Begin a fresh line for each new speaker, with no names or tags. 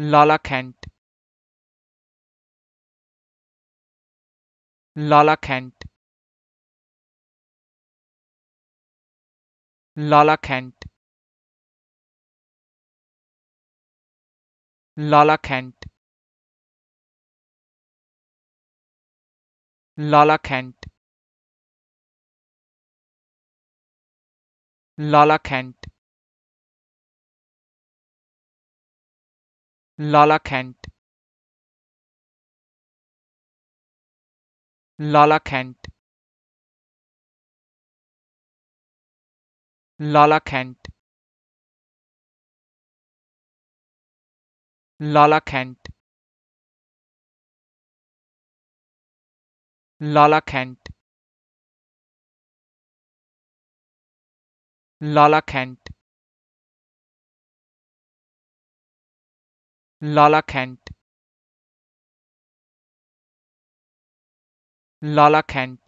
Lala Kent Lala Kent Lala Kent Lala Kent Lala Kent Lala Kent Lala Kent Lala Kent Lala Kent Lala Kent Lala Kent Kent Lala Kent Lala Kent